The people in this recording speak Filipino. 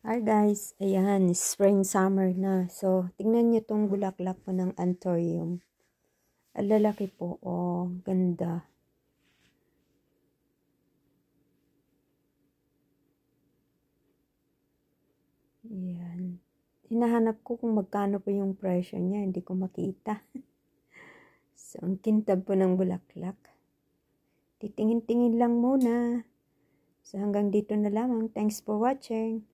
Hi guys, ayan, spring summer na. So, tingnan nyo tong bulaklak po ng anthurium. Alalaki po, oh, ganda. Ayan. Hinahanap ko kung magkano po yung presyo niya, hindi ko makita. so, ang kintab po ng bulaklak. Titingin-tingin lang muna. So, hanggang dito na lamang. Thanks for watching.